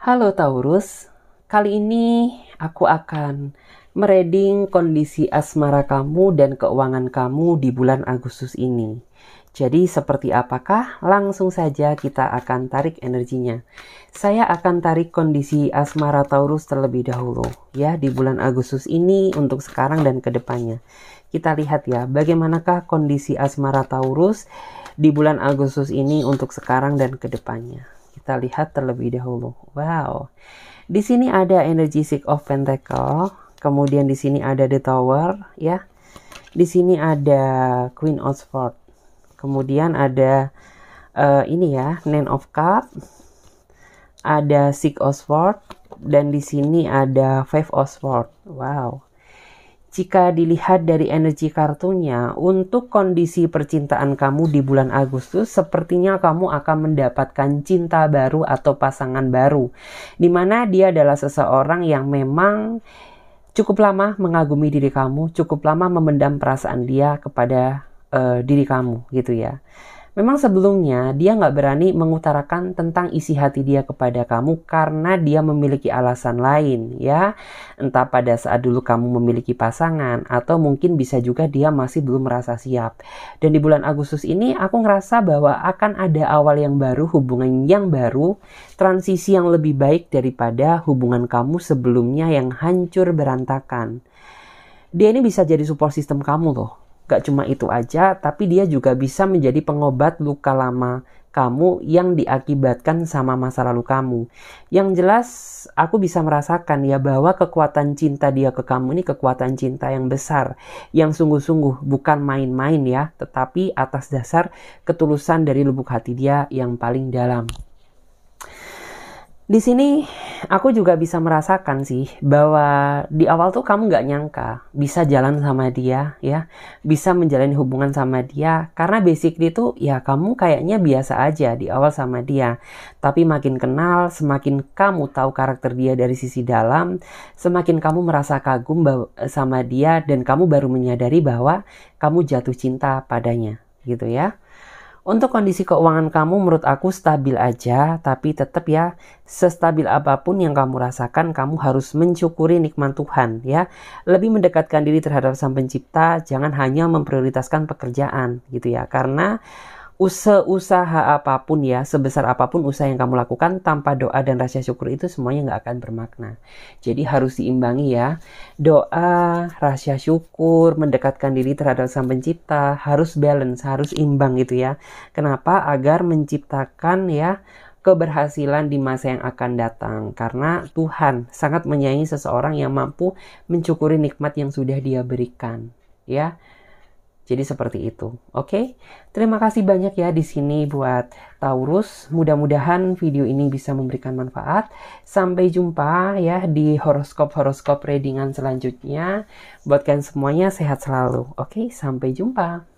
Halo Taurus, kali ini aku akan mereding kondisi asmara kamu dan keuangan kamu di bulan Agustus ini. Jadi seperti apakah? Langsung saja kita akan tarik energinya. Saya akan tarik kondisi asmara Taurus terlebih dahulu ya di bulan Agustus ini untuk sekarang dan kedepannya. Kita lihat ya bagaimanakah kondisi asmara Taurus di bulan Agustus ini untuk sekarang dan kedepannya kita lihat terlebih dahulu. Wow. Di sini ada energy six of pentacle, kemudian di sini ada the tower ya. Di sini ada queen of swords. Kemudian ada uh, ini ya, nine of cup. Ada six of swords dan di sini ada five of swords. Wow jika dilihat dari energi kartunya, untuk kondisi percintaan kamu di bulan Agustus, sepertinya kamu akan mendapatkan cinta baru atau pasangan baru, di mana dia adalah seseorang yang memang cukup lama mengagumi diri kamu, cukup lama memendam perasaan dia kepada uh, diri kamu, gitu ya. Memang sebelumnya dia nggak berani mengutarakan tentang isi hati dia kepada kamu karena dia memiliki alasan lain ya. Entah pada saat dulu kamu memiliki pasangan atau mungkin bisa juga dia masih belum merasa siap. Dan di bulan Agustus ini aku ngerasa bahwa akan ada awal yang baru, hubungan yang baru, transisi yang lebih baik daripada hubungan kamu sebelumnya yang hancur berantakan. Dia ini bisa jadi support system kamu loh Gak cuma itu aja, tapi dia juga bisa menjadi pengobat luka lama kamu yang diakibatkan sama masa lalu kamu. Yang jelas, aku bisa merasakan ya bahwa kekuatan cinta dia ke kamu ini kekuatan cinta yang besar, yang sungguh-sungguh bukan main-main ya, tetapi atas dasar ketulusan dari lubuk hati dia yang paling dalam. Di sini aku juga bisa merasakan sih bahwa di awal tuh kamu nggak nyangka bisa jalan sama dia ya, bisa menjalani hubungan sama dia karena basic itu ya kamu kayaknya biasa aja di awal sama dia. Tapi makin kenal, semakin kamu tahu karakter dia dari sisi dalam, semakin kamu merasa kagum sama dia dan kamu baru menyadari bahwa kamu jatuh cinta padanya gitu ya. Untuk kondisi keuangan kamu menurut aku stabil aja, tapi tetap ya sestabil apapun yang kamu rasakan, kamu harus mencukuri nikmat Tuhan ya. Lebih mendekatkan diri terhadap Sang Pencipta, jangan hanya memprioritaskan pekerjaan gitu ya. Karena Usaha apapun ya, sebesar apapun usaha yang kamu lakukan tanpa doa dan rasa syukur itu semuanya nggak akan bermakna. Jadi harus diimbangi ya. Doa, rasa syukur, mendekatkan diri terhadap Sang Pencipta harus balance, harus imbang gitu ya. Kenapa? Agar menciptakan ya keberhasilan di masa yang akan datang karena Tuhan sangat menyayangi seseorang yang mampu mencukuri nikmat yang sudah Dia berikan ya jadi seperti itu. Oke. Okay? Terima kasih banyak ya di sini buat Taurus. Mudah-mudahan video ini bisa memberikan manfaat. Sampai jumpa ya di horoskop-horoskop readingan selanjutnya. Buatkan semuanya sehat selalu. Oke, okay? sampai jumpa.